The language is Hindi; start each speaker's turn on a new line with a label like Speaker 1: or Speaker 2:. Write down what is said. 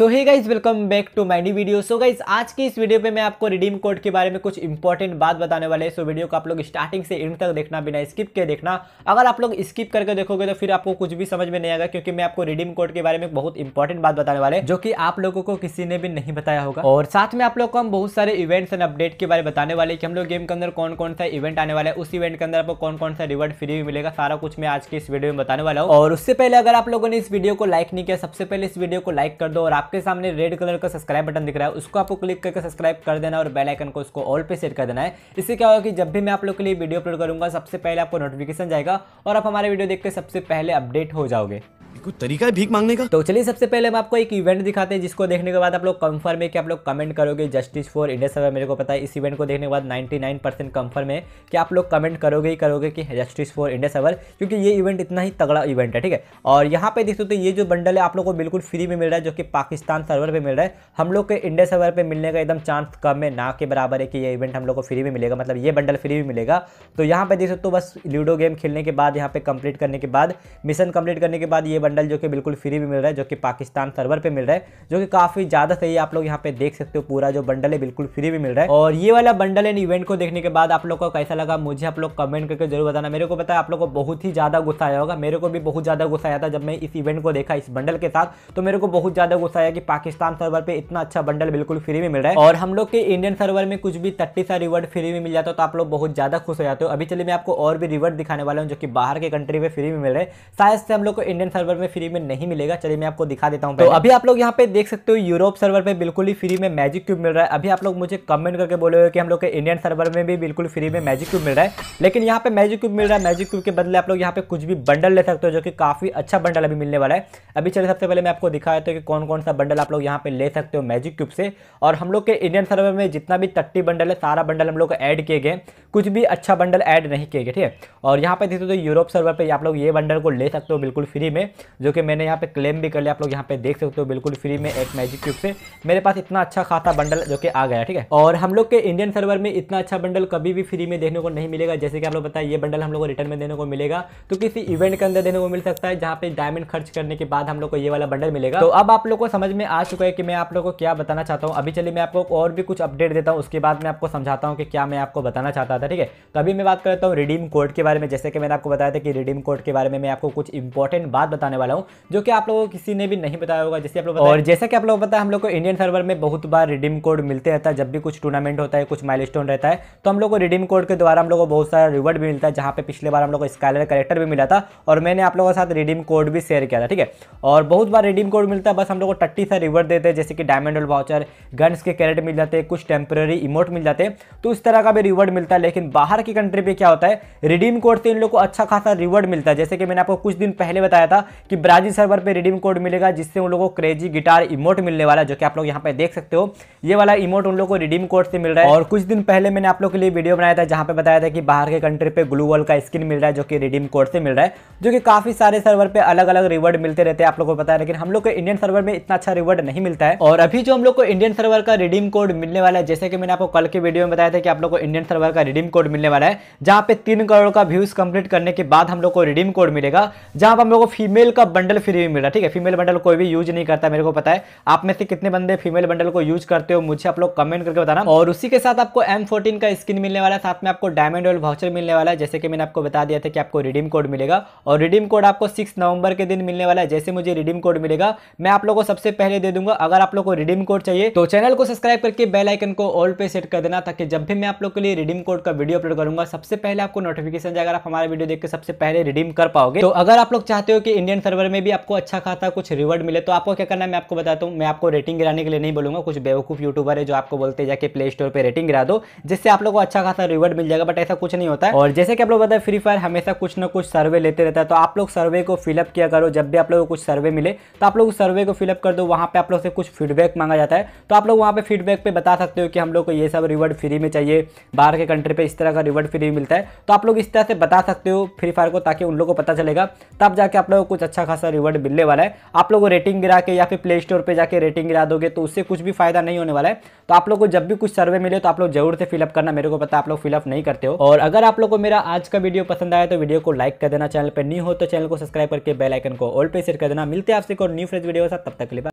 Speaker 1: so hey guys welcome back to my new video so guys आज की इस वीडियो पे मैं आपको रिडीम कोड के बारे में कुछ इंपॉर्टेंट बात बताने वाले हैं सो so, वीडियो को आप लोग स्टार्टिंग से एंड तक देखना बिना स्किप के देखना अगर आप लोग स्किप करके देखोगे तो फिर आपको कुछ भी समझ में नहीं आएगा क्योंकि मैं आपको रिडीम कोड के बारे में बहुत इंपॉर्टेंट बात बताने वाले जो कि आप लोगों को किसी ने भी नहीं बताया होगा और साथ में आप लोग को हम बहुत सारे इवेंट्स एंड अपडेट के बारे में बताने वाले कि हम लोग गेम के अंदर कौन कौन सा इवेंट आने वाला है उस इवेंट के अंदर आपको कौन कौन सा रिवॉर्ड फ्री भी मिलेगा सारा कुछ मैं आज के इस वीडियो में बताने वाला हूँ और उससे पहले अगर आप लोगों ने इस वीडियो को लाइक नहीं किया सबसे पहले इस वीडियो को लाइक कर दो और आप आपके सामने रेड कलर का सब्सक्राइब बटन दिख रहा है उसको आपको क्लिक करके सब्सक्राइब कर देना और बेल आइकन को उसको ऑल पे सेट कर देना है इससे क्या होगा कि जब भी मैं आप लोग के लिए वीडियो अपलोड करूंगा सबसे पहले आपको नोटिफिकेशन जाएगा और आप हमारे वीडियो देख सबसे पहले अपडेट हो जाओगे कुछ तरीका है भीख मांगने का तो चलिए सबसे पहले हम आपको एक इवेंट दिखाते हैं जिसको देखने के बाद आप लोग कंफर्म है कि आप लोग कमेंट करोगे जस्टिस फॉर इंडिया सर्वर मेरे को पता है इस इवेंट को देखने के बाद 99 परसेंट कंफर्म है कि आप लोग कमेंट करोगे ही करोगे कि जस्टिस फॉर इंडिया सर्वर क्योंकि ये इवेंट इतना ही तगड़ा इवेंट है ठीक है और यहाँ पे देख सकते ये जो बंडल है आप लोग को बिल्कुल फ्री में मिल रहा है जो कि पाकिस्तान सर्वर पर मिल रहा है हम लोग के इंडिया सर्वर पर मिलने का एकदम चांस कम है ना के बराबर है कि ये इवेंट हम लोग को फ्री में मिलेगा मतलब ये बंडल फ्री में मिलेगा तो यहाँ पे देख सकते हो बस लूडो गेम खेलने के बाद यहाँ पे कंप्लीट करने के बाद मिशन कंप्लीट करने के बाद ये बंडल जो कि बिल्कुल फ्री भी मिल रहा है जो कि पाकिस्तान सर्वर पे मिल रहा है जो कि काफ़ी ज़्यादा सही आप लोग यहाँ पे देख सकते हो पूरा जो बंडल है बिल्कुल फ्री भी मिल रहा है और ये वाला बंडल एंड इवेंट को देखने के बाद आप लोग को कैसा लगा मुझे आप लोग कमेंट करके जरूर बताना मेरे को पता है आप लोग को बहुत ही ज़्यादा गुस्सा आया होगा मेरे को भी बहुत ज़्यादा गुस्सा आया था जब मैं इस इवेंट को देखा इस बंडल के साथ तो मेरे को बहुत ज़्यादा गुस्सा आया कि पाकिस्तान सर्वर पर इतना अच्छा बंडल बिल्कुल फ्री में मिल रहा है और हम लोग के इंडियन सर्वर में कुछ भी तट्टी सा रिवर्ड फ्री में मिल जाता तो आप लोग बहुत ज़्यादा खुश हो जाते हो अभी चलिए मैं आपको और भी रिवर्ड दिखाने वाला हूँ जो कि बाहर के कंट्री में फ्री में मिल रहे हैं शायद से हम लोग को इंडियन सर्वर में फ्री में नहीं मिलेगा चलिए मैं आपको दिखा देता हूँ तो अभी आप लोग यहाँ पे देख सकते हो यूरोप सर्वर पे बिल्कुल ही फ्री में मैजिक क्यूब मिल रहा है अभी आप लोग मुझे कमेंट करके बोले हुए कि हम लोग के इंडियन सर्वर में भी बिल्कुल फ्री में मैजिक क्यूब मिल रहा है लेकिन यहाँ पे मैजिक क्यूब मिल रहा है मैजिक क्यूब के बदले आप लोग यहाँ पे कुछ भी बंडल ले सकते हो जो कि काफी अच्छा बंडल अभी मिलने वाला है अभी चलिए सबसे पहले मैं आपको दिखा देता हूँ कि कौन कौन सा बंडल आप लोग यहाँ पे ले सकते हो मैजिक क्यूब से और हम लोग के इंडियन सर्वर में जितना भी तट्टी बंडल है सारा बंडल हम लोग ऐड किए गए कुछ भी अच्छा बंडल ऐड नहीं किए गए ठीक है और यहाँ पे देखते हो यूरोप सर्वर पर आप लोग ये बंडल को ले सकते हो बिल्कुल फ्री में जो कि मैंने यहाँ पे क्लेम भी कर लिया आप लोग यहाँ पे देख सकते हो बिल्कुल फ्री में एक मैजिक क्यूब से मेरे पास इतना अच्छा खासा बंडल जो कि आ गया ठीक है और हम लोग के इंडियन सर्वर में इतना अच्छा बंडल कभी भी फ्री में देखने को नहीं मिलेगा जैसे कि आप लोग बताए ये बंडल हम लोग को रिटर्न में देने को मिलेगा तो किसी इवेंट के अंदर देने को मिल सकता है जहाँ पे डायमंड खर्च करने के बाद हम लोग को ये वाला बंडल मिलेगा तो अब आप लोग को समझ में आ चुका है कि मैं आप लोग को क्या बताना चाहता हूँ अभी चलिए मैं आपको और भी कुछ अपडेट देता हूँ उसके बाद मैं आपको समझाता हूँ कि क्या मैं आपको बताना चाहता था ठीक है तो अभी मैं बात करता हूँ रिडीम कोड के बारे में जैसे कि मैंने आपको बताया था कि रिडीम कोड के बारे में मैं आपको कुछ इंपॉर्टेंट बात बताने वाला हूँ जो कि आप लोगों को किसी ने भी नहीं बताया होगा जैसे आप लोग और जैसा कि आप लोगों को पता है हम लोग को इंडियन सर्वर में बहुत बार रिडीम कोड मिलते रहता है जब भी कुछ टूर्नामेंट होता है कुछ माइल रहता है तो हम लोग को रिडीम कोड के द्वारा हम लोग को बहुत सारा रिवर्ड भी मिलता है जहाँ पे पिछले बार हम लोग को स्काइलर करेक्टर भी मिला था और मैंने आप लोगों के साथ रिडीम कोड भी शेयर किया था ठीक है और बहुत बार रिडीम कोड मिलता है बस हम लोग को टट्टी सा रिवर्ड देते हैं जैसे कि डायमंड वाउचर गन्स के कैरेट मिल जाते हैं कुछ टेम्प्रेरी इमोट मिल जाते हैं तो इस तरह का भी रिवर्ड मिलता है लेकिन बाहर की कंट्री पर क्या होता है रिडीम कोड से इन लोग को अच्छा खासा रिवर्ड मिलता है जैसे कि मैंने आपको कुछ दिन पहले बताया था कि ब्राजील सर्वर पे रिडीम कोड मिलेगा जिससे उन लोगों को क्रेजी गिटार इमोट मिलने वाला जो कि आप लोग यहाँ पे देख सकते हो ये वाला इमोट उन लोगों को रिडीम कोड से मिल रहा है और कुछ दिन पहले मैंने आप लोग के लिए वीडियो बनाया था जहाँ पे बताया था कि बाहर के कंट्री पे ग्लू वॉल का स्किन मिल रहा है जो कि रिडीम कोड से मिल रहा है जो कि काफी सारे सर्वर पे अलग अलग रिवॉर्ड मिलते रहते हैं आप लोग को बताया लेकिन हम लोग को इंडियन सर्वर में इतना अच्छा रिवॉर्ड नहीं मिलता है और अभी जो हम लोग को इंडियन सर्वर का रिडीम कोड मिलने वाला है जैसे कि मैंने आपको कल के वीडियो में बताया था कि आप लोग को इंडियन सर्वर का रिडीम कोड मिलने वाला है जहाँ पे तीन करोड़ का व्यूज कंप्लीट करने के बाद हम लोग को रिडीम कोड मिलेगा जहाँ पर हम लोग को फीमेल का बंडल फ्री में मिल रहा ठीक है फीमेल बंडल कोई भी यूज नहीं करता मेरे को पता है आप में से कितने बंदे फीमेल बंडल को यूज करते हो मुझे आप लोग कमेंट करके बताना और उसी के साथ आपको एम का स्किन मिलने वाला है साथ में आपको डायमंड ऑयल वाउचर मिलने वाला है जैसे कि मैंने आपको बता दिया था कि आपको रिडीम कोड मिलेगा और रिडीम कोड आपको सिक्स नवंबर के दिन मिलने वाला है जैसे मुझे रिडीम कोड मिलेगा मैं आप लोग को सबसे पहले दे दूंगा अगर आप लोग को रिडीम कोड चाहिए तो चैनल को सब्सक्राइब करके बेल आइकन को ऑल पे सेट कर देना ताकि जब भी मैं आप लोग के लिए रिडीम कोड का वीडियो अपलोड करूंगा सबसे पहले आपको नोटिफिकेशन जाएगा आप हमारा वीडियो देख के सबसे पहले रिडीम कर पाओगे तो अगर आप लोग चाहते हो कि इंडियन सेकंड सर्वर में भी आपको अच्छा खासा कुछ रिवॉर्ड मिले तो आपको क्या करना है मैं आपको बताता हूँ मैं आपको रेटिंग गिराने के लिए नहीं बोलूँगा कुछ बेवकूफ़ यूट्यूबर है जो आपको बोलते जाके प्ले स्टोर पर रेटिंग गिरा दो जिससे आप लोग को अच्छा खासा रिवॉर्ड मिल जाएगा बट ऐसा कुछ नहीं होता है और जैसे कि आप लोग बताए फ्री फायर हमेशा कुछ ना कुछ सर्वे लेते रहता है तो आप लोग सर्वे को फिलअप किया करो जब भी आप लोग को कुछ सर्वे मिले तो आप लोग सर्वे को फिलअप कर दो वहाँ पर आप लोग से कुछ फीडबैक मांगा जाता है तो आप लोग वहाँ पर फीडबैक पर बता सकते हो कि हम लोग को ये सब रिवॉर्ड फ्री में चाहिए बाहर के कंट्री पर इस तरह का रिवॉर्ड फ्री मिलता है तो आप लोग इस तरह से बता सकते हो फ्री फायर को ताकि उन लोगों को पता चलेगा तब जाके आप लोग को कुछ अच्छा खासा रिवॉर्ड मिलने वाला है आप लोग रेटिंग गिरा के या फिर प्ले स्टोर पर जाकर रेटिंग गिरा दोगे तो उससे कुछ भी फायदा नहीं होने वाला है तो आप लोग को जब भी कुछ सर्वे मिले तो आप लोग जरूर से फिलअप करना मेरे को पता आप लोग फिलअप नहीं करते हो और अगर आप लोग को मेरा आज का वीडियो पसंद आया तो वीडियो को लाइक कर देना चैनल पर नहीं हो तो चैनल को सब्सक्राइब करके बेलाइकन को ऑल पे शेयर कर देना मिलते आपसे और न्यू फ्रेश वीडियो के साथ तब तक के